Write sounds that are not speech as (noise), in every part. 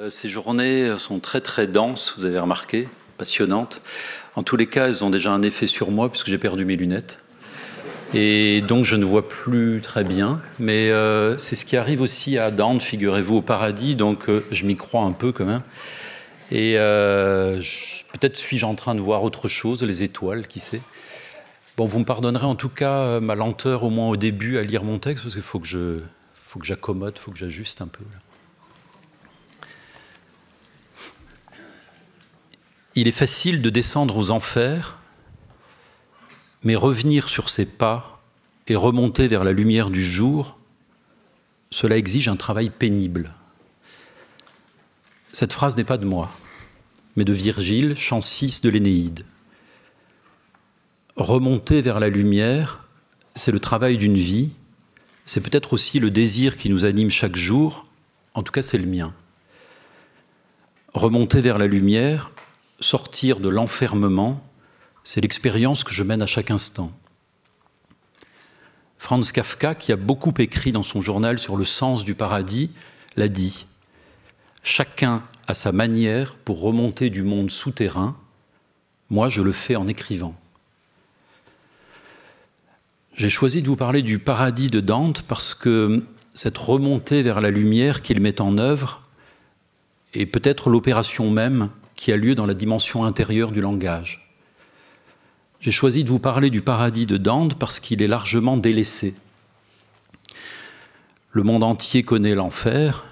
Euh, ces journées euh, sont très très denses, vous avez remarqué, passionnantes. En tous les cas, elles ont déjà un effet sur moi puisque j'ai perdu mes lunettes. Et donc je ne vois plus très bien. Mais euh, c'est ce qui arrive aussi à Dante, figurez-vous, au paradis. Donc je m'y crois un peu quand même. Et peut-être suis-je en train de voir autre chose, les étoiles, qui sait. Bon, vous me pardonnerez en tout cas ma lenteur, au moins au début, à lire mon texte, parce qu'il faut que je, faut que faut que j'ajuste un peu. Là. Il est facile de descendre aux enfers, mais revenir sur ses pas et remonter vers la lumière du jour, cela exige un travail pénible. Cette phrase n'est pas de moi, mais de Virgile, chant 6 de l'Énéide. Remonter vers la lumière, c'est le travail d'une vie, c'est peut-être aussi le désir qui nous anime chaque jour, en tout cas c'est le mien. Remonter vers la lumière, sortir de l'enfermement, c'est l'expérience que je mène à chaque instant. Franz Kafka, qui a beaucoup écrit dans son journal sur le sens du paradis, l'a dit. Chacun a sa manière pour remonter du monde souterrain, moi je le fais en écrivant. J'ai choisi de vous parler du paradis de Dante parce que cette remontée vers la lumière qu'il met en œuvre est peut-être l'opération même qui a lieu dans la dimension intérieure du langage. J'ai choisi de vous parler du paradis de Dante parce qu'il est largement délaissé. Le monde entier connaît l'enfer,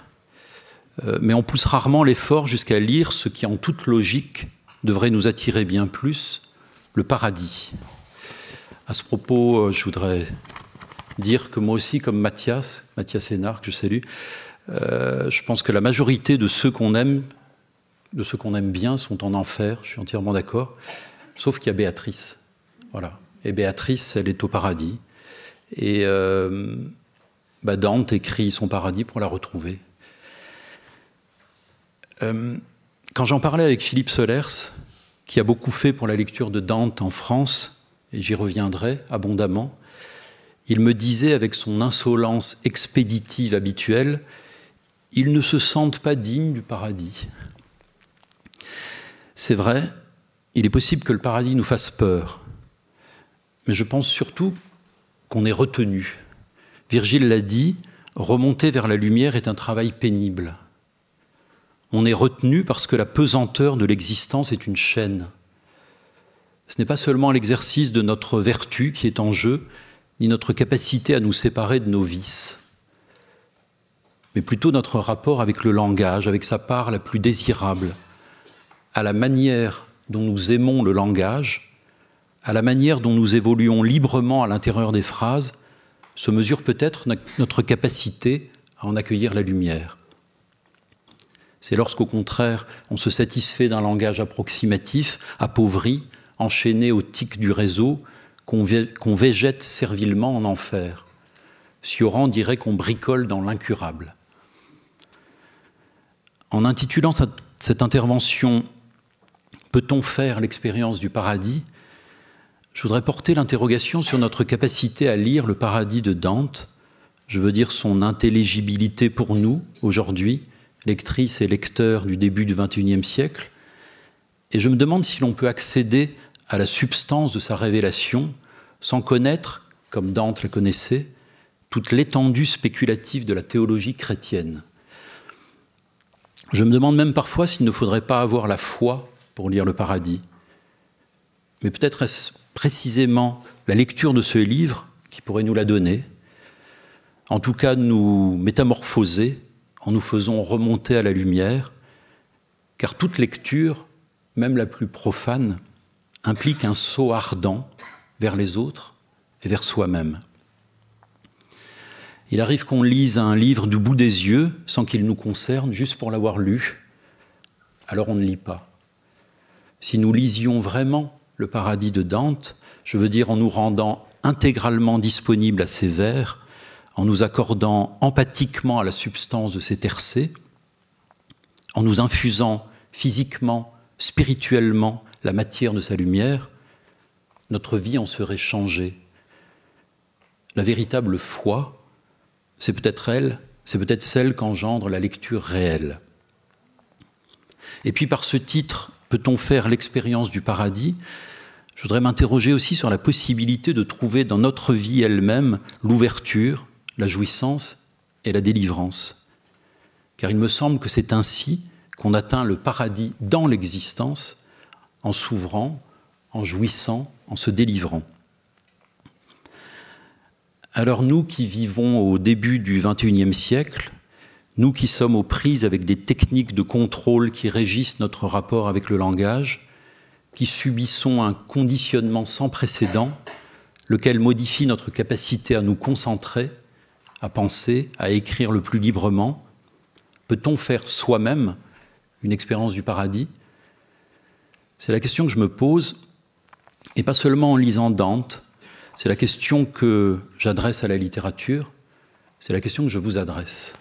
euh, mais on pousse rarement l'effort jusqu'à lire ce qui, en toute logique, devrait nous attirer bien plus, le paradis. À ce propos, euh, je voudrais dire que moi aussi, comme Mathias, Mathias Hénard, que je salue, euh, je pense que la majorité de ceux qu'on aime de ceux qu'on aime bien sont en enfer, je suis entièrement d'accord. Sauf qu'il y a Béatrice. Voilà. Et Béatrice, elle est au paradis. Et euh, bah, Dante écrit son paradis pour la retrouver. Euh, quand j'en parlais avec Philippe Solers, qui a beaucoup fait pour la lecture de Dante en France, et j'y reviendrai abondamment, il me disait avec son insolence expéditive habituelle, ils ne se sentent pas dignes du paradis. C'est vrai, il est possible que le paradis nous fasse peur, mais je pense surtout qu'on est retenu. Virgile l'a dit, remonter vers la lumière est un travail pénible. On est retenu parce que la pesanteur de l'existence est une chaîne. Ce n'est pas seulement l'exercice de notre vertu qui est en jeu, ni notre capacité à nous séparer de nos vices, mais plutôt notre rapport avec le langage, avec sa part la plus désirable, à la manière dont nous aimons le langage, à la manière dont nous évoluons librement à l'intérieur des phrases, se mesure peut-être notre capacité à en accueillir la lumière. C'est lorsqu'au contraire, on se satisfait d'un langage approximatif, appauvri, enchaîné au tic du réseau, qu'on végète servilement en enfer. Sioran dirait qu'on bricole dans l'incurable. En intitulant cette intervention Peut-on faire l'expérience du paradis Je voudrais porter l'interrogation sur notre capacité à lire le paradis de Dante, je veux dire son intelligibilité pour nous, aujourd'hui, lectrices et lecteurs du début du XXIe siècle, et je me demande si l'on peut accéder à la substance de sa révélation sans connaître, comme Dante la connaissait, toute l'étendue spéculative de la théologie chrétienne. Je me demande même parfois s'il ne faudrait pas avoir la foi pour lire le paradis. Mais peut-être est-ce précisément la lecture de ce livre qui pourrait nous la donner, en tout cas nous métamorphoser en nous faisant remonter à la lumière, car toute lecture, même la plus profane, implique un saut ardent vers les autres et vers soi-même. Il arrive qu'on lise un livre du bout des yeux sans qu'il nous concerne, juste pour l'avoir lu, alors on ne lit pas si nous lisions vraiment le paradis de Dante, je veux dire en nous rendant intégralement disponibles à ses vers, en nous accordant empathiquement à la substance de ses tercets, en nous infusant physiquement, spirituellement la matière de sa lumière, notre vie en serait changée. La véritable foi, c'est peut-être elle, c'est peut-être celle qu'engendre la lecture réelle. Et puis par ce titre, Peut-on faire l'expérience du paradis Je voudrais m'interroger aussi sur la possibilité de trouver dans notre vie elle-même l'ouverture, la jouissance et la délivrance. Car il me semble que c'est ainsi qu'on atteint le paradis dans l'existence, en s'ouvrant, en jouissant, en se délivrant. Alors nous qui vivons au début du XXIe siècle, nous qui sommes aux prises avec des techniques de contrôle qui régissent notre rapport avec le langage, qui subissons un conditionnement sans précédent, lequel modifie notre capacité à nous concentrer, à penser, à écrire le plus librement, peut-on faire soi-même une expérience du paradis C'est la question que je me pose, et pas seulement en lisant Dante, c'est la question que j'adresse à la littérature, c'est la question que je vous adresse.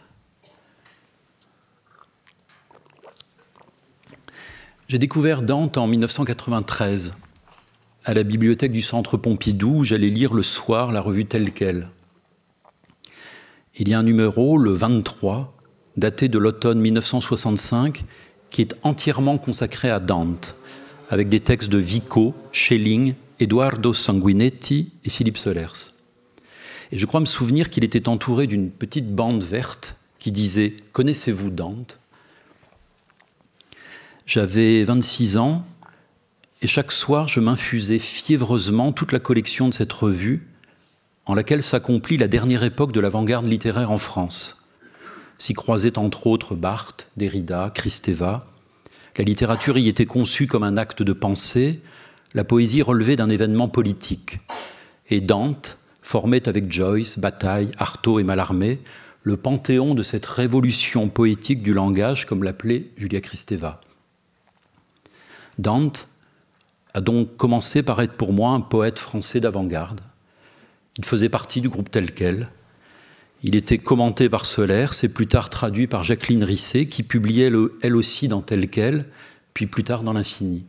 J'ai découvert Dante en 1993 à la bibliothèque du Centre Pompidou, où j'allais lire le soir la revue telle qu'elle. Il y a un numéro, le 23, daté de l'automne 1965, qui est entièrement consacré à Dante, avec des textes de Vico, Schelling, Eduardo Sanguinetti et Philippe Solers. Et je crois me souvenir qu'il était entouré d'une petite bande verte qui disait Connaissez-vous Dante j'avais 26 ans et chaque soir, je m'infusais fiévreusement toute la collection de cette revue en laquelle s'accomplit la dernière époque de l'avant-garde littéraire en France. S'y croisaient entre autres Barthes, Derrida, Kristeva. La littérature y était conçue comme un acte de pensée, la poésie relevait d'un événement politique. Et Dante formait avec Joyce, Bataille, Artaud et Mallarmé le panthéon de cette révolution poétique du langage, comme l'appelait Julia Kristeva. Dante a donc commencé par être pour moi un poète français d'avant-garde. Il faisait partie du groupe tel quel. Il était commenté par Solaire, c'est plus tard traduit par Jacqueline Risset, qui publiait le, elle aussi dans tel quel, puis plus tard dans l'infini.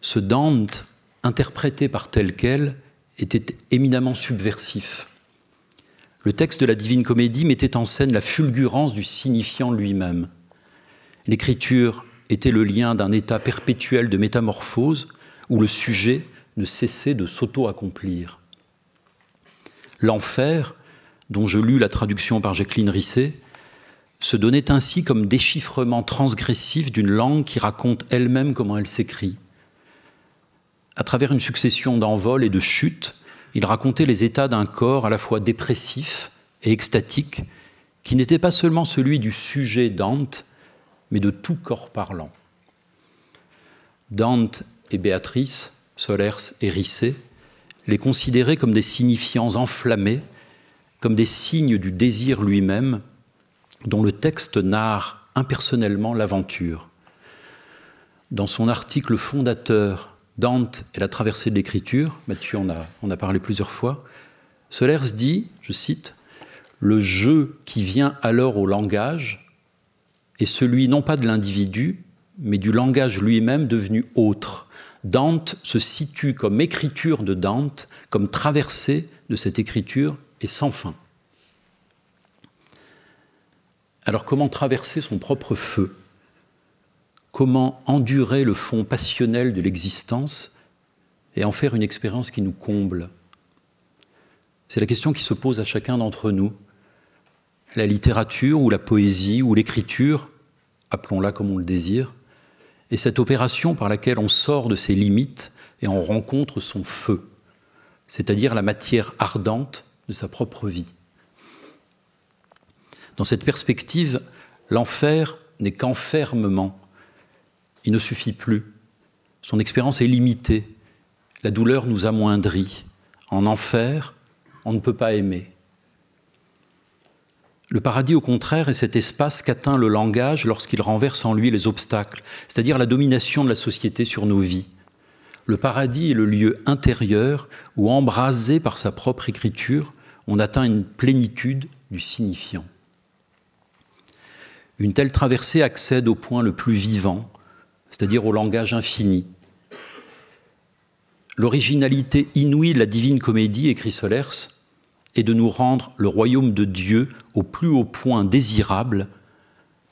Ce Dante, interprété par tel quel, était éminemment subversif. Le texte de la Divine Comédie mettait en scène la fulgurance du signifiant lui-même. L'écriture était le lien d'un état perpétuel de métamorphose où le sujet ne cessait de s'auto-accomplir. L'enfer, dont je lus la traduction par Jacqueline Risset, se donnait ainsi comme déchiffrement transgressif d'une langue qui raconte elle-même comment elle s'écrit. À travers une succession d'envols et de chutes, il racontait les états d'un corps à la fois dépressif et extatique, qui n'était pas seulement celui du sujet Dante, mais de tout corps parlant. Dante et Béatrice, Solers et Risset, les considéraient comme des signifiants enflammés, comme des signes du désir lui-même, dont le texte narre impersonnellement l'aventure. Dans son article fondateur Dante et la traversée de l'écriture, Mathieu a, en a parlé plusieurs fois, Solers dit, je cite, Le jeu qui vient alors au langage, et celui non pas de l'individu, mais du langage lui-même devenu autre. Dante se situe comme écriture de Dante, comme traversée de cette écriture et sans fin. Alors comment traverser son propre feu Comment endurer le fond passionnel de l'existence et en faire une expérience qui nous comble C'est la question qui se pose à chacun d'entre nous la littérature ou la poésie ou l'écriture, appelons-la comme on le désire, est cette opération par laquelle on sort de ses limites et on rencontre son feu, c'est-à-dire la matière ardente de sa propre vie. Dans cette perspective, l'enfer n'est qu'enfermement. Il ne suffit plus. Son expérience est limitée. La douleur nous amoindrit. En enfer, on ne peut pas aimer. Le paradis, au contraire, est cet espace qu'atteint le langage lorsqu'il renverse en lui les obstacles, c'est-à-dire la domination de la société sur nos vies. Le paradis est le lieu intérieur où, embrasé par sa propre écriture, on atteint une plénitude du signifiant. Une telle traversée accède au point le plus vivant, c'est-à-dire au langage infini. L'originalité inouïe de la divine comédie, écrit Solers, et de nous rendre le royaume de Dieu au plus haut point désirable,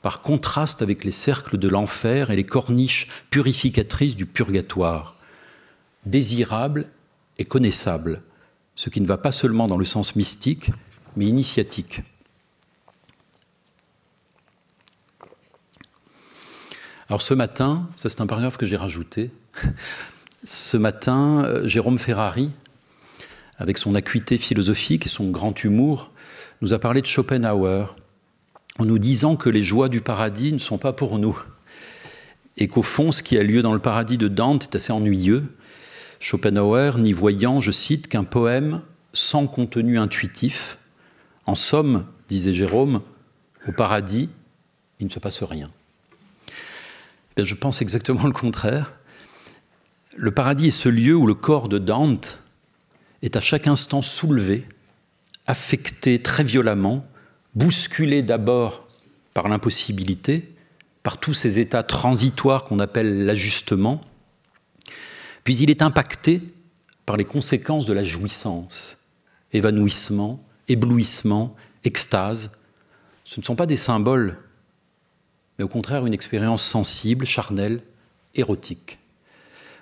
par contraste avec les cercles de l'enfer et les corniches purificatrices du purgatoire. Désirable et connaissable, ce qui ne va pas seulement dans le sens mystique, mais initiatique. Alors ce matin, ça c'est un paragraphe que j'ai rajouté, ce matin, euh, Jérôme Ferrari, avec son acuité philosophique et son grand humour, nous a parlé de Schopenhauer en nous disant que les joies du paradis ne sont pas pour nous et qu'au fond, ce qui a lieu dans le paradis de Dante est assez ennuyeux. Schopenhauer n'y voyant, je cite, qu'un poème sans contenu intuitif. En somme, disait Jérôme, au paradis, il ne se passe rien. Eh je pense exactement le contraire. Le paradis est ce lieu où le corps de Dante est à chaque instant soulevé, affecté très violemment, bousculé d'abord par l'impossibilité, par tous ces états transitoires qu'on appelle l'ajustement, puis il est impacté par les conséquences de la jouissance, évanouissement, éblouissement, extase. Ce ne sont pas des symboles, mais au contraire une expérience sensible, charnelle, érotique.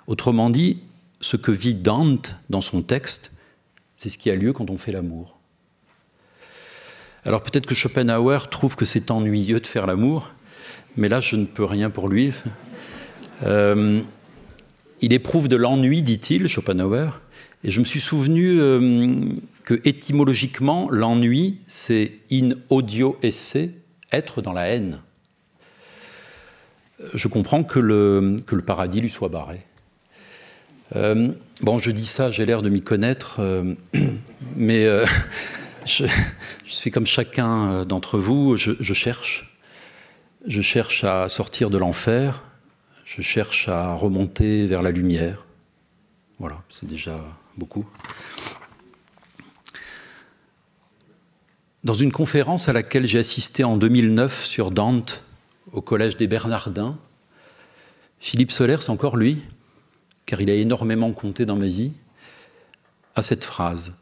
Autrement dit, ce que vit Dante dans son texte, c'est ce qui a lieu quand on fait l'amour. Alors peut-être que Schopenhauer trouve que c'est ennuyeux de faire l'amour, mais là je ne peux rien pour lui. Euh, il éprouve de l'ennui, dit-il, Schopenhauer, et je me suis souvenu euh, que étymologiquement, l'ennui, c'est in audio esse, être dans la haine. Euh, je comprends que le, que le paradis lui soit barré. Euh, bon, je dis ça, j'ai l'air de m'y connaître, euh, (clears throat) mais euh, (laughs) je, suis comme chacun d'entre vous, je, cherche. Je cherche à sortir de l'enfer, je cherche à remonter vers la lumière. Voilà, c'est déjà beaucoup. Dans une conférence à laquelle j'ai assisté en 2009 sur Dante au Collège des Bernardins, Philippe c'est encore lui, car il a énormément compté dans ma vie, à cette phrase.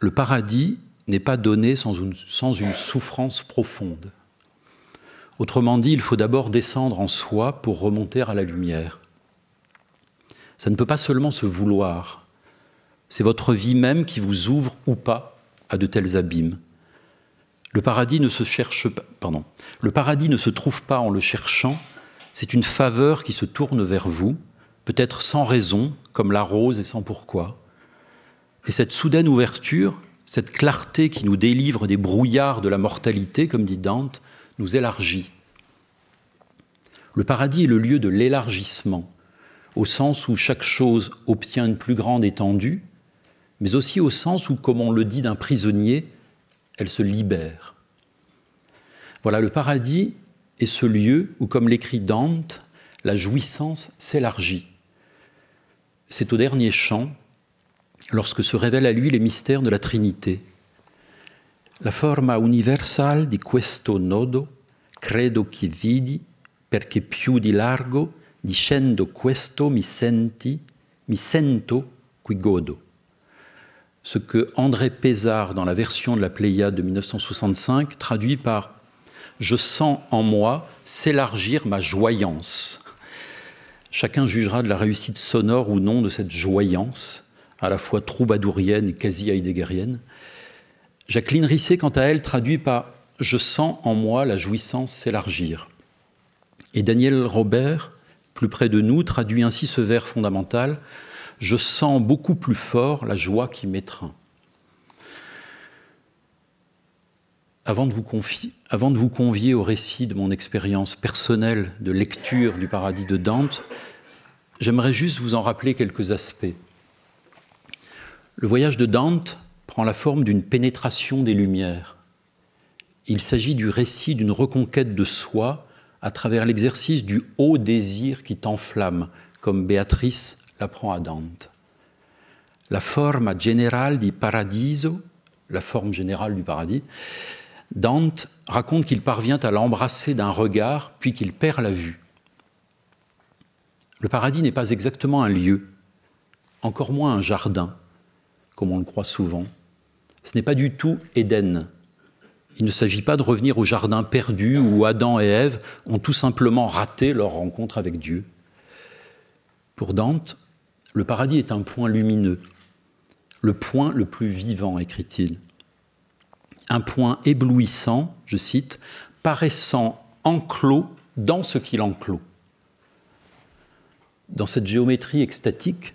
Le paradis n'est pas donné sans une, souffrance profonde. Autrement dit, il faut d'abord descendre en soi pour remonter à la lumière. Ça ne peut pas seulement se vouloir. C'est votre vie même qui vous ouvre ou pas à de tels abîmes. Le paradis ne se cherche pas, pardon. Le paradis ne se trouve pas en le cherchant, c'est une faveur qui se tourne vers vous peut-être sans raison, comme la rose et sans pourquoi. Et cette soudaine ouverture, cette clarté qui nous délivre des brouillards de la mortalité, comme dit Dante, nous élargit. Le paradis est le lieu de l'élargissement, au sens où chaque chose obtient une plus grande étendue, mais aussi au sens où, comme on le dit d'un prisonnier, elle se libère. Voilà, le paradis est ce lieu où, comme l'écrit Dante, la jouissance s'élargit c'est au dernier chant, lorsque se révèlent à lui les mystères de la Trinité. La forma universale di questo nodo credo che vidi, perché più di largo, dicendo questo mi senti, mi sento qui godo. Ce que André Pézard, dans la version de la Pléiade de 1965, traduit par Je sens en moi s'élargir ma joyance. Chacun jugera de la réussite sonore ou non de cette joyance, à la fois troubadourienne et quasi heideggerienne. Jacqueline Risset, quant à elle, traduit par Je sens en moi la jouissance s'élargir. Et Daniel Robert, plus près de nous, traduit ainsi ce vers fondamental Je sens beaucoup plus fort la joie qui m'étreint. Avant de, vous convier au récit de mon expérience personnelle de lecture du paradis de Dante, j'aimerais juste vous en rappeler quelques aspects. Le voyage de Dante prend la forme d'une pénétration des Lumières. Il s'agit du récit d'une reconquête de soi à travers l'exercice du haut désir qui t'enflamme, comme Béatrice l'apprend à Dante. La forme générale du paradiso, la forme générale du paradis, Dante raconte qu'il parvient à l'embrasser d'un regard, puis qu'il perd la vue. Le paradis n'est pas exactement un lieu, encore moins un jardin, comme on le croit souvent. Ce n'est pas du tout Éden. Il ne s'agit pas de revenir au jardin perdu où Adam et Ève ont tout simplement raté leur rencontre avec Dieu. Pour Dante, le paradis est un point lumineux, le point le plus vivant, écrit-il un point éblouissant, je cite, paraissant enclos dans ce qu'il enclos. Dans cette géométrie extatique,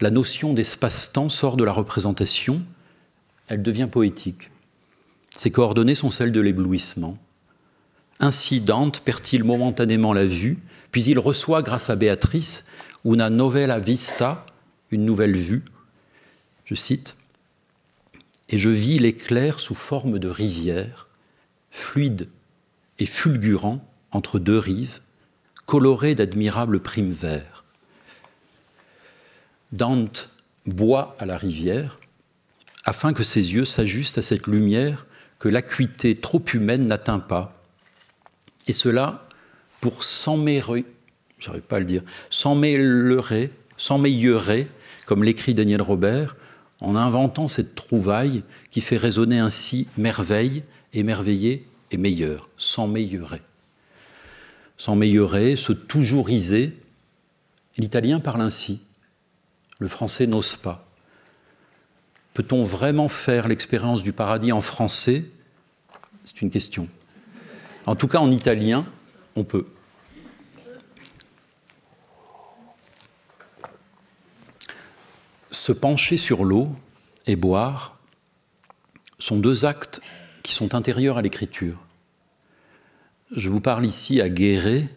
la notion d'espace-temps sort de la représentation, elle devient poétique. Ses coordonnées sont celles de l'éblouissement. Ainsi Dante perd-il momentanément la vue, puis il reçoit grâce à Béatrice una novella vista, une nouvelle vue. Je cite et je vis l'éclair sous forme de rivière, fluide et fulgurant entre deux rives, colorées d'admirables primes verts. Dante boit à la rivière afin que ses yeux s'ajustent à cette lumière que l'acuité trop humaine n'atteint pas. Et cela pour s'emmêler, j'arrive pas à le dire, s'emmêlerer, comme l'écrit Daniel Robert, en inventant cette trouvaille qui fait résonner ainsi merveille, émerveillé et meilleur, sans meilleurer. Sans meilleurer, se toujours L'italien parle ainsi, le français n'ose pas. Peut-on vraiment faire l'expérience du paradis en français C'est une question. En tout cas, en italien, on peut. se pencher sur l'eau et boire sont deux actes qui sont intérieurs à l'écriture. Je vous parle ici à Guéret,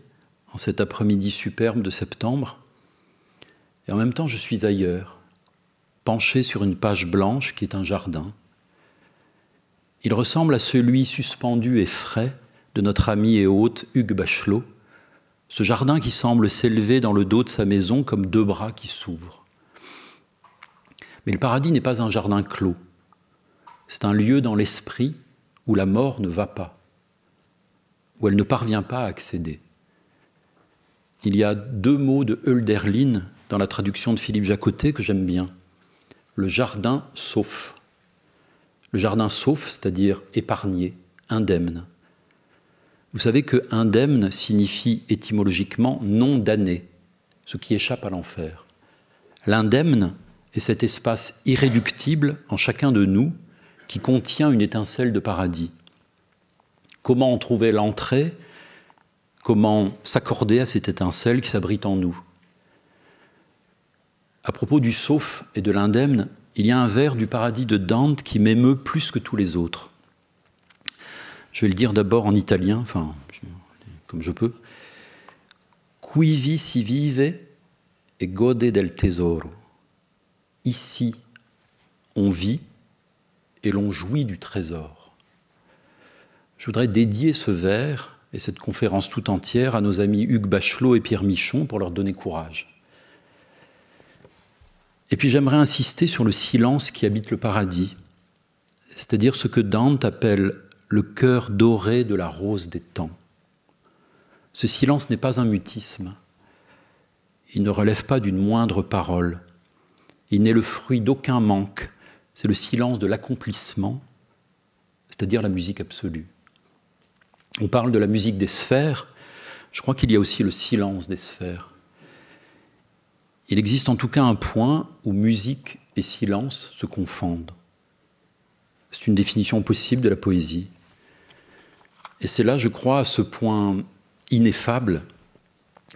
en cet après-midi superbe de septembre, et en même temps je suis ailleurs, penché sur une page blanche qui est un jardin. Il ressemble à celui suspendu et frais de notre ami et hôte Hugues Bachelot, ce jardin qui semble s'élever dans le dos de sa maison comme deux bras qui s'ouvrent. Mais le paradis n'est pas un jardin clos. C'est un lieu dans l'esprit où la mort ne va pas, où elle ne parvient pas à accéder. Il y a deux mots de Hölderlin dans la traduction de Philippe Jacotet que j'aime bien. Le jardin sauf. Le jardin sauf, c'est-à-dire épargné, indemne. Vous savez que indemne signifie étymologiquement non damné, ce qui échappe à l'enfer. L'indemne, et cet espace irréductible en chacun de nous qui contient une étincelle de paradis. Comment en trouver l'entrée Comment s'accorder à cette étincelle qui s'abrite en nous À propos du sauf et de l'indemne, il y a un vers du paradis de Dante qui m'émeut plus que tous les autres. Je vais le dire d'abord en italien, enfin, comme je peux. Qui si vive e gode del tesoro ici, on vit et l'on jouit du trésor. Je voudrais dédier ce vers et cette conférence tout entière à nos amis Hugues Bachelot et Pierre Michon pour leur donner courage. Et puis j'aimerais insister sur le silence qui habite le paradis, c'est-à-dire ce que Dante appelle le cœur doré de la rose des temps. Ce silence n'est pas un mutisme, il ne relève pas d'une moindre parole, il n'est le fruit d'aucun manque. C'est le silence de l'accomplissement, c'est-à-dire la musique absolue. On parle de la musique des sphères. Je crois qu'il y a aussi le silence des sphères. Il existe en tout cas un point où musique et silence se confondent. C'est une définition possible de la poésie. Et c'est là, je crois, à ce point ineffable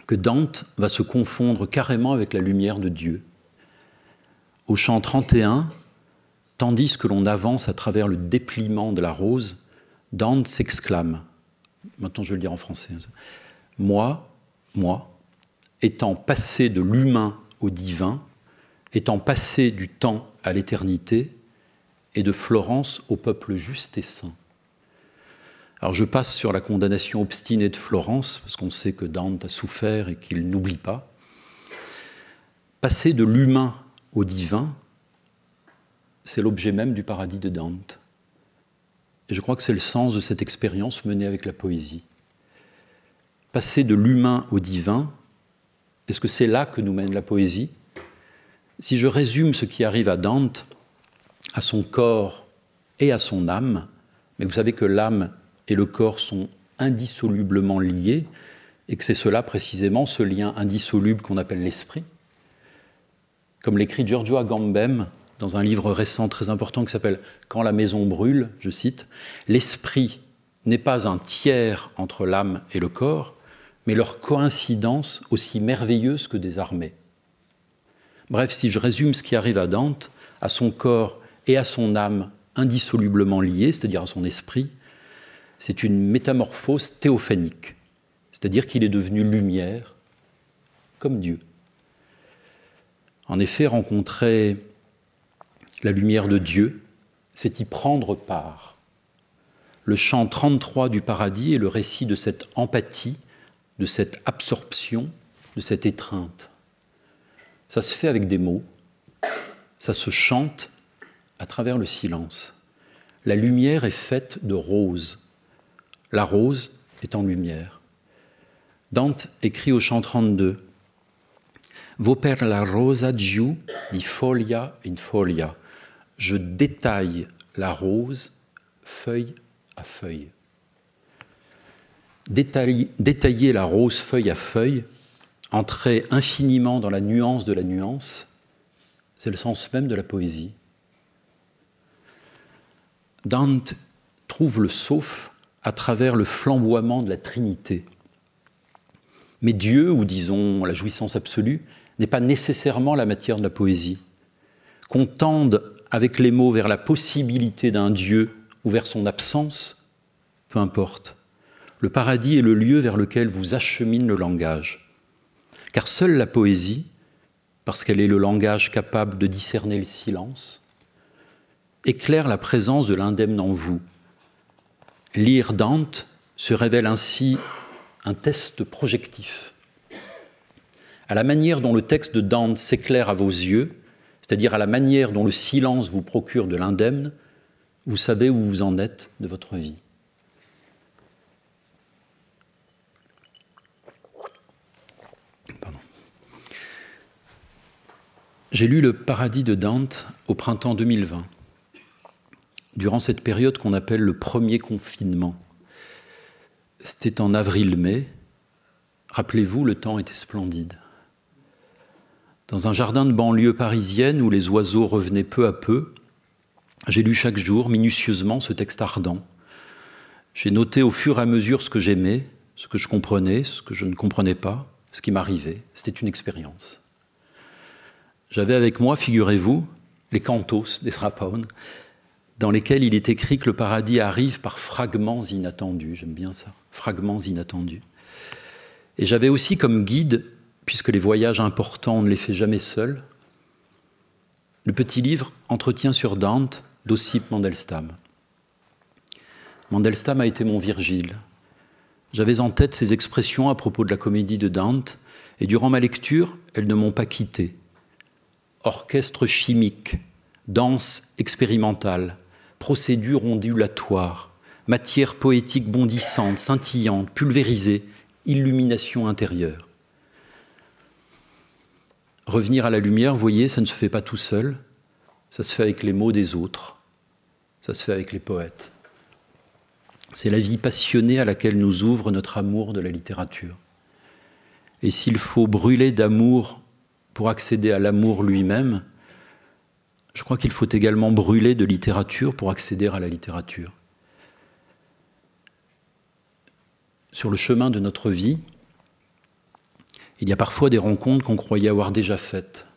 que Dante va se confondre carrément avec la lumière de Dieu au chant 31, tandis que l'on avance à travers le dépliement de la rose, Dante s'exclame. Maintenant, je vais le dire en français. Moi, moi, étant passé de l'humain au divin, étant passé du temps à l'éternité, et de Florence au peuple juste et saint. Alors je passe sur la condamnation obstinée de Florence, parce qu'on sait que Dante a souffert et qu'il n'oublie pas. Passé de l'humain au divin, c'est l'objet même du paradis de Dante. Et je crois que c'est le sens de cette expérience menée avec la poésie. Passer de l'humain au divin, est-ce que c'est là que nous mène la poésie Si je résume ce qui arrive à Dante, à son corps et à son âme, mais vous savez que l'âme et le corps sont indissolublement liés, et que c'est cela précisément, ce lien indissoluble qu'on appelle l'esprit, comme l'écrit Giorgio Agambem dans un livre récent très important qui s'appelle Quand la maison brûle, je cite, l'esprit n'est pas un tiers entre l'âme et le corps, mais leur coïncidence aussi merveilleuse que des armées ». Bref, si je résume ce qui arrive à Dante, à son corps et à son âme indissolublement liés, c'est-à-dire à son esprit, c'est une métamorphose théophanique, c'est-à-dire qu'il est devenu lumière, comme Dieu. En effet, rencontrer la lumière de Dieu, c'est y prendre part. Le chant 33 du paradis est le récit de cette empathie, de cette absorption, de cette étreinte. Ça se fait avec des mots, ça se chante à travers le silence. La lumière est faite de roses. La rose est en lumière. Dante écrit au chant 32 vos la rosa giù di folia in folia. Je détaille la rose feuille à feuille. Détailler, détailler la rose feuille à feuille, entrer infiniment dans la nuance de la nuance, c'est le sens même de la poésie. Dante trouve le sauf à travers le flamboiement de la Trinité. Mais Dieu, ou disons la jouissance absolue, n'est pas nécessairement la matière de la poésie. Qu'on tende avec les mots vers la possibilité d'un Dieu ou vers son absence, peu importe. Le paradis est le lieu vers lequel vous achemine le langage. Car seule la poésie, parce qu'elle est le langage capable de discerner le silence, éclaire la présence de l'indemne en vous. Lire Dante se révèle ainsi un test projectif à la manière dont le texte de Dante s'éclaire à vos yeux, c'est-à-dire à la manière dont le silence vous procure de l'indemne, vous savez où vous en êtes de votre vie. J'ai lu Le Paradis de Dante au printemps 2020, durant cette période qu'on appelle le premier confinement. C'était en avril-mai. Rappelez-vous, le temps était splendide. Dans un jardin de banlieue parisienne où les oiseaux revenaient peu à peu, j'ai lu chaque jour minutieusement ce texte ardent. J'ai noté au fur et à mesure ce que j'aimais, ce que je comprenais, ce que je ne comprenais pas, ce qui m'arrivait. C'était une expérience. J'avais avec moi, figurez-vous, les cantos des Srapaun, dans lesquels il est écrit que le paradis arrive par fragments inattendus. J'aime bien ça, fragments inattendus. Et j'avais aussi comme guide puisque les voyages importants, on ne les fait jamais seuls. le petit livre Entretien sur Dante d'Ossip Mandelstam. Mandelstam a été mon Virgile. J'avais en tête ses expressions à propos de la comédie de Dante, et durant ma lecture, elles ne m'ont pas quitté. Orchestre chimique, danse expérimentale, procédure ondulatoire, matière poétique bondissante, scintillante, pulvérisée, illumination intérieure revenir à la lumière, vous voyez, ça ne se fait pas tout seul, ça se fait avec les mots des autres, ça se fait avec les poètes. C'est la vie passionnée à laquelle nous ouvre notre amour de la littérature. Et s'il faut brûler d'amour pour accéder à l'amour lui-même, je crois qu'il faut également brûler de littérature pour accéder à la littérature. Sur le chemin de notre vie, il y a parfois des rencontres qu'on croyait avoir déjà faites.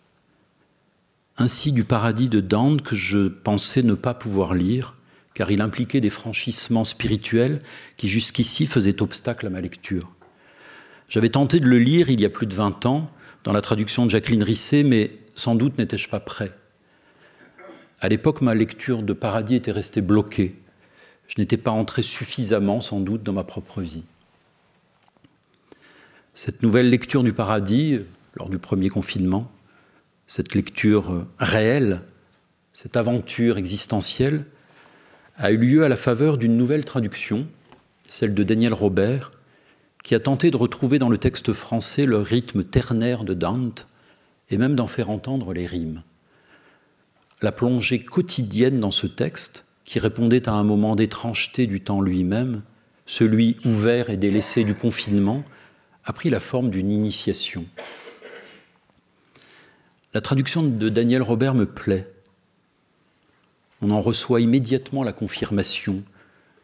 Ainsi du paradis de Dante que je pensais ne pas pouvoir lire, car il impliquait des franchissements spirituels qui jusqu'ici faisaient obstacle à ma lecture. J'avais tenté de le lire il y a plus de 20 ans, dans la traduction de Jacqueline Risset, mais sans doute n'étais-je pas prêt. À l'époque, ma lecture de Paradis était restée bloquée. Je n'étais pas entré suffisamment, sans doute, dans ma propre vie cette nouvelle lecture du paradis euh, lors du premier confinement, cette lecture euh, réelle, cette aventure existentielle, a eu lieu à la faveur d'une nouvelle traduction, celle de Daniel Robert, qui a tenté de retrouver dans le texte français le rythme ternaire de Dante et même d'en faire entendre les rimes. La plongée quotidienne dans ce texte, qui répondait à un moment d'étrangeté du temps lui-même, celui ouvert et délaissé du confinement, a pris la forme d'une initiation. La traduction de Daniel Robert me plaît. On en reçoit immédiatement la confirmation,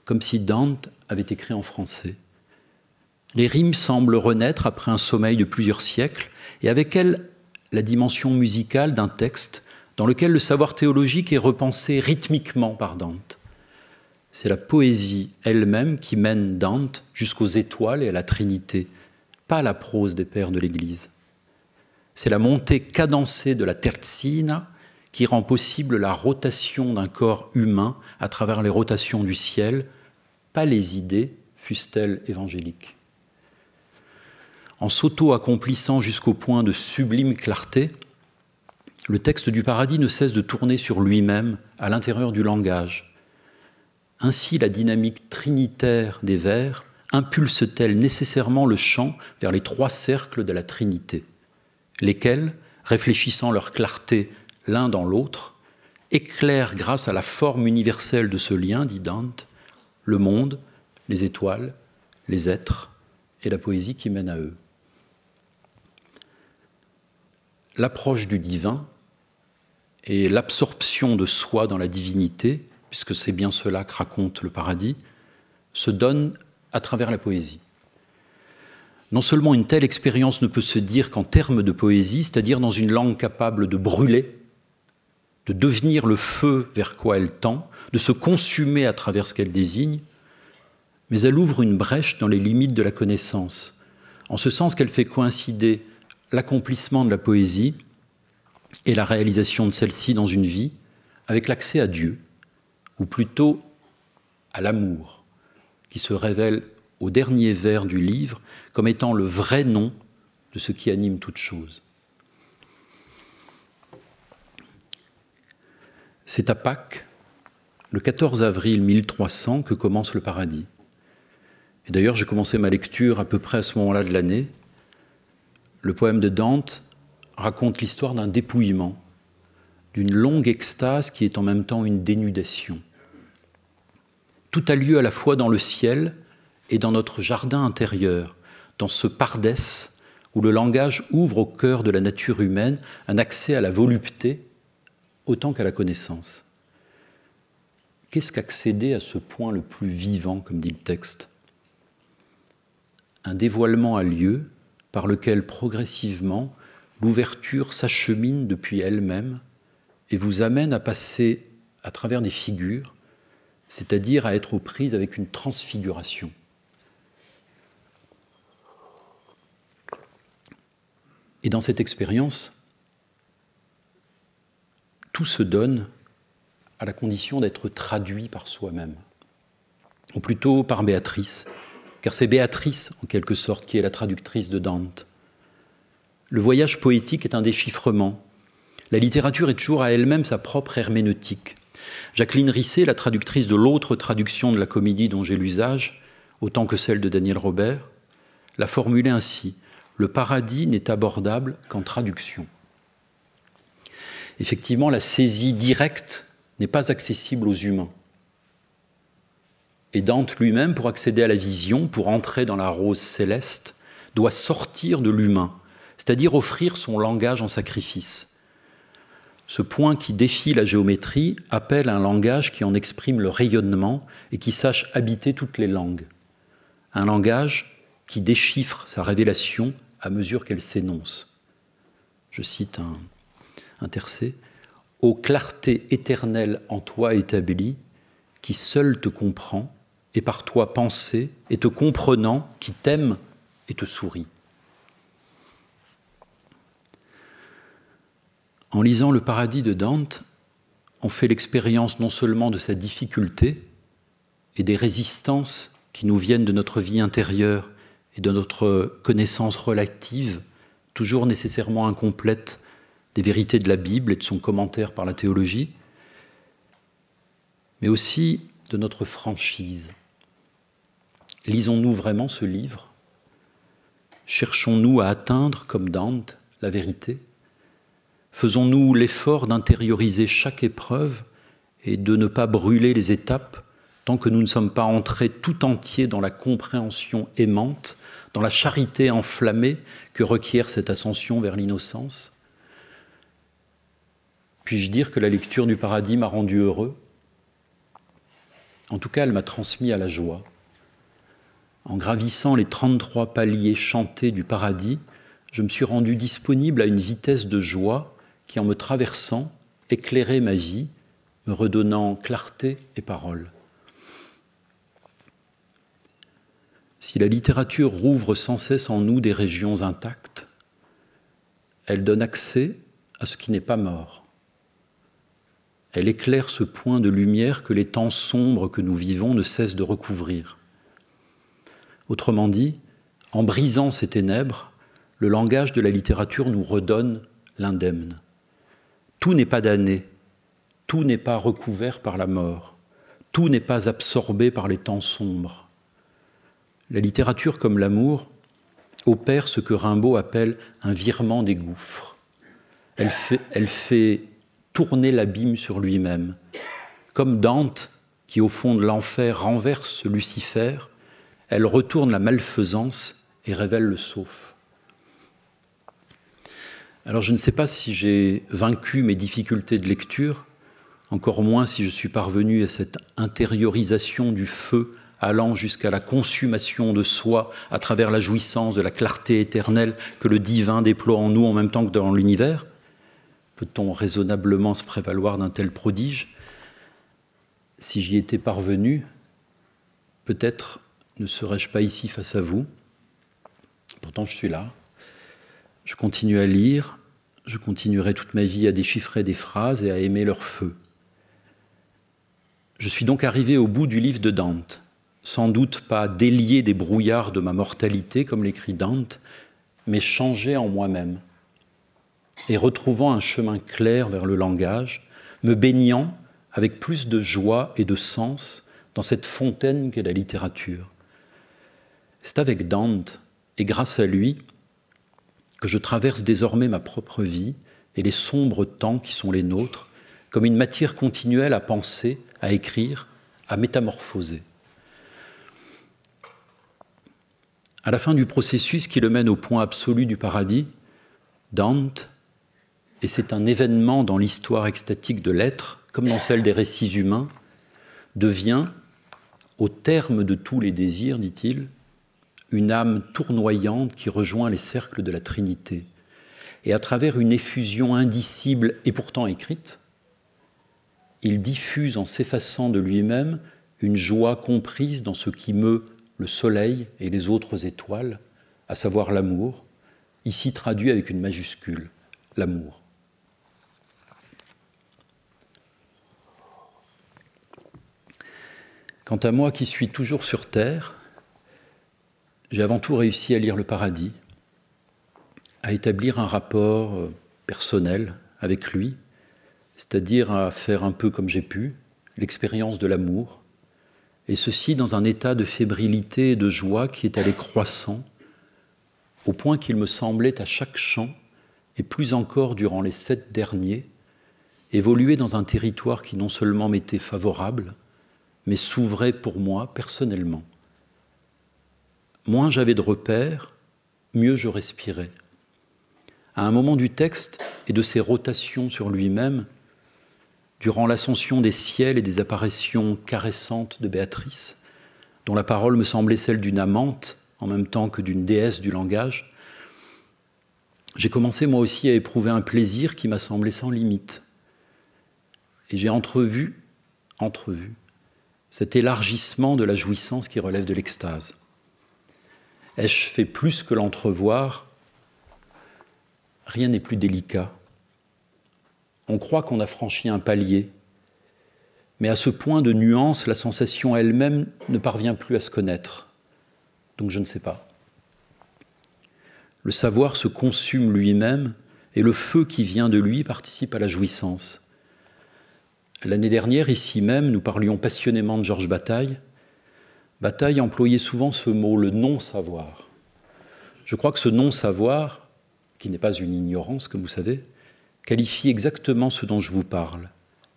comme si Dante avait écrit en français. Les rimes semblent renaître après un sommeil de plusieurs siècles, et avec elles la dimension musicale d'un texte dans lequel le savoir théologique est repensé rythmiquement par Dante. C'est la poésie elle-même qui mène Dante jusqu'aux étoiles et à la Trinité, pas la prose des pères de l'Église. C'est la montée cadencée de la terzina qui rend possible la rotation d'un corps humain à travers les rotations du ciel, pas les idées, fussent-elles évangéliques. En s'auto-accomplissant jusqu'au point de sublime clarté, le texte du paradis ne cesse de tourner sur lui-même à l'intérieur du langage. Ainsi, la dynamique trinitaire des vers impulse-t-elle nécessairement le chant vers les trois cercles de la Trinité, lesquels, réfléchissant leur clarté l'un dans l'autre, éclairent grâce à la forme universelle de ce lien, dit Dante, le monde, les étoiles, les êtres et la poésie qui mène à eux. L'approche du divin et l'absorption de soi dans la divinité, puisque c'est bien cela que raconte le paradis, se donne à travers la poésie. Non seulement une telle expérience ne peut se dire qu'en termes de poésie, c'est-à-dire dans une langue capable de brûler, de devenir le feu vers quoi elle tend, de se consumer à travers ce qu'elle désigne, mais elle ouvre une brèche dans les limites de la connaissance, en ce sens qu'elle fait coïncider l'accomplissement de la poésie et la réalisation de celle-ci dans une vie avec l'accès à Dieu, ou plutôt à l'amour qui se révèle au dernier vers du livre comme étant le vrai nom de ce qui anime toute chose. C'est à Pâques, le 14 avril 1300, que commence le paradis. Et d'ailleurs, j'ai commencé ma lecture à peu près à ce moment-là de l'année. Le poème de Dante raconte l'histoire d'un dépouillement, d'une longue extase qui est en même temps une dénudation. Tout a lieu à la fois dans le ciel et dans notre jardin intérieur, dans ce pardès où le langage ouvre au cœur de la nature humaine un accès à la volupté autant qu'à la connaissance. Qu'est-ce qu'accéder à ce point le plus vivant, comme dit le texte Un dévoilement a lieu par lequel progressivement l'ouverture s'achemine depuis elle-même et vous amène à passer à travers des figures c'est-à-dire à être aux prises avec une transfiguration. Et dans cette expérience, tout se donne à la condition d'être traduit par soi-même, ou plutôt par Béatrice, car c'est Béatrice, en quelque sorte, qui est la traductrice de Dante. Le voyage poétique est un déchiffrement. La littérature est toujours à elle-même sa propre herméneutique. Jacqueline Risset, la traductrice de l'autre traduction de la comédie dont j'ai l'usage, autant que celle de Daniel Robert, l'a formulée ainsi Le paradis n'est abordable qu'en traduction. Effectivement, la saisie directe n'est pas accessible aux humains. Et Dante lui-même, pour accéder à la vision, pour entrer dans la rose céleste, doit sortir de l'humain, c'est-à-dire offrir son langage en sacrifice, ce point qui défie la géométrie appelle un langage qui en exprime le rayonnement et qui sache habiter toutes les langues. Un langage qui déchiffre sa révélation à mesure qu'elle s'énonce. Je cite un, un Aux Ô clarté éternelle en toi établie, qui seul te comprend, et par toi pensée, et te comprenant, qui t'aime et te sourit. En lisant Le paradis de Dante, on fait l'expérience non seulement de sa difficulté et des résistances qui nous viennent de notre vie intérieure et de notre connaissance relative, toujours nécessairement incomplète, des vérités de la Bible et de son commentaire par la théologie, mais aussi de notre franchise. Lisons-nous vraiment ce livre Cherchons-nous à atteindre, comme Dante, la vérité Faisons-nous l'effort d'intérioriser chaque épreuve et de ne pas brûler les étapes tant que nous ne sommes pas entrés tout entiers dans la compréhension aimante, dans la charité enflammée que requiert cette ascension vers l'innocence Puis-je dire que la lecture du paradis m'a rendu heureux En tout cas, elle m'a transmis à la joie. En gravissant les 33 paliers chantés du paradis, je me suis rendu disponible à une vitesse de joie qui, en me traversant, éclairait ma vie, me redonnant clarté et parole. Si la littérature rouvre sans cesse en nous des régions intactes, elle donne accès à ce qui n'est pas mort. Elle éclaire ce point de lumière que les temps sombres que nous vivons ne cessent de recouvrir. Autrement dit, en brisant ces ténèbres, le langage de la littérature nous redonne l'indemne. Tout n'est pas damné, tout n'est pas recouvert par la mort, tout n'est pas absorbé par les temps sombres. La littérature comme l'amour opère ce que Rimbaud appelle un virement des gouffres. Elle fait, elle fait tourner l'abîme sur lui-même, comme Dante qui au fond de l'enfer renverse Lucifer, elle retourne la malfaisance et révèle le sauf. Alors je ne sais pas si j'ai vaincu mes difficultés de lecture, encore moins si je suis parvenu à cette intériorisation du feu allant jusqu'à la consommation de soi à travers la jouissance de la clarté éternelle que le divin déploie en nous en même temps que dans l'univers. Peut-on raisonnablement se prévaloir d'un tel prodige Si j'y étais parvenu, peut-être ne serais-je pas ici face à vous. Pourtant, je suis là. Je continue à lire, je continuerai toute ma vie à déchiffrer des phrases et à aimer leur feu. Je suis donc arrivé au bout du livre de Dante, sans doute pas délié des brouillards de ma mortalité, comme l'écrit Dante, mais changé en moi-même, et retrouvant un chemin clair vers le langage, me baignant avec plus de joie et de sens dans cette fontaine qu'est la littérature. C'est avec Dante, et grâce à lui, que je traverse désormais ma propre vie et les sombres temps qui sont les nôtres comme une matière continuelle à penser, à écrire, à métamorphoser. À la fin du processus qui le mène au point absolu du paradis, Dante, et c'est un événement dans l'histoire extatique de l'être, comme dans celle des récits humains, devient, au terme de tous les désirs, dit-il, une âme tournoyante qui rejoint les cercles de la Trinité. Et à travers une effusion indicible et pourtant écrite, il diffuse en s'effaçant de lui-même une joie comprise dans ce qui meut le soleil et les autres étoiles, à savoir l'amour, ici traduit avec une majuscule, l'amour. Quant à moi qui suis toujours sur terre, j'ai avant tout réussi à lire le paradis, à établir un rapport euh, personnel avec lui, c'est-à-dire à faire un peu comme j'ai pu l'expérience de l'amour, et ceci dans un état de fébrilité et de joie qui est allé croissant, au point qu'il me semblait à chaque chant, et plus encore durant les sept derniers, évoluer dans un territoire qui non seulement m'était favorable, mais s'ouvrait pour moi personnellement. Moins j'avais de repères, mieux je respirais. À un moment du texte et de ses rotations sur lui-même, durant l'ascension des ciels et des apparitions caressantes de Béatrice, dont la parole me semblait celle d'une amante en même temps que d'une déesse du langage, j'ai commencé moi aussi à éprouver un plaisir qui m'a semblé sans limite. Et j'ai entrevu, entrevu, cet élargissement de la jouissance qui relève de l'extase. Ai-je fait plus que l'entrevoir Rien n'est plus délicat. On croit qu'on a franchi un palier, mais à ce point de nuance, la sensation elle-même ne parvient plus à se connaître. Donc je ne sais pas. Le savoir se consume lui-même et le feu qui vient de lui participe à la jouissance. L'année dernière, ici même, nous parlions passionnément de Georges Bataille. Bataille employait souvent ce mot, le non-savoir. Je crois que ce non-savoir, qui n'est pas une ignorance, comme vous savez, qualifie exactement ce dont je vous parle,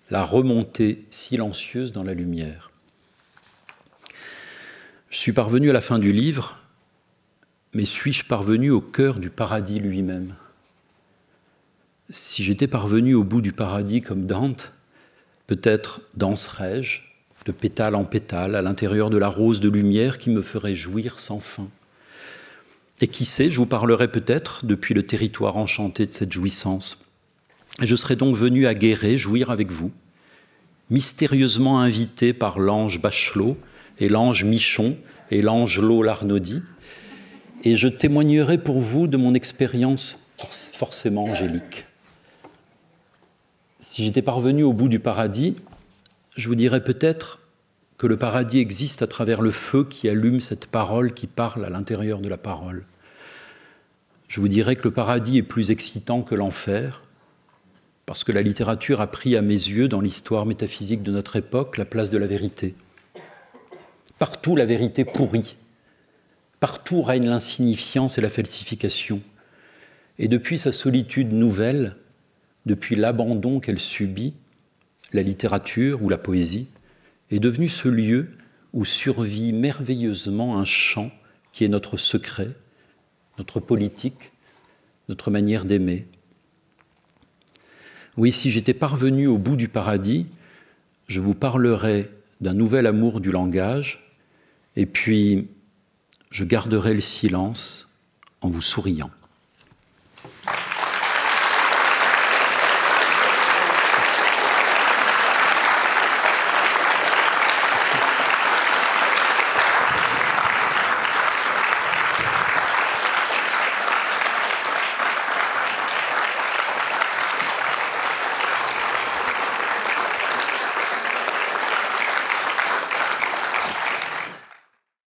la remontée silencieuse dans la lumière. Je suis parvenu à la fin du livre, mais suis-je parvenu au cœur du paradis lui-même Si j'étais parvenu au bout du paradis comme Dante, peut-être danserais-je de pétale en pétale, à l'intérieur de la rose de lumière qui me ferait jouir sans fin. Et qui sait, je vous parlerai peut-être depuis le territoire enchanté de cette jouissance. Je serai donc venu à Guéret jouir avec vous, mystérieusement invité par l'ange Bachelot et l'ange Michon et l'ange Lot et je témoignerai pour vous de mon expérience forcément angélique. Si j'étais parvenu au bout du paradis, je vous dirais peut-être que le paradis existe à travers le feu qui allume cette parole qui parle à l'intérieur de la parole. Je vous dirais que le paradis est plus excitant que l'enfer, parce que la littérature a pris à mes yeux dans l'histoire métaphysique de notre époque la place de la vérité. Partout la vérité pourrit, partout règne l'insignifiance et la falsification. Et depuis sa solitude nouvelle, depuis l'abandon qu'elle subit, la littérature ou la poésie, est devenu ce lieu où survit merveilleusement un chant qui est notre secret, notre politique, notre manière d'aimer. Oui, si j'étais parvenu au bout du paradis, je vous parlerais d'un nouvel amour du langage, et puis je garderais le silence en vous souriant.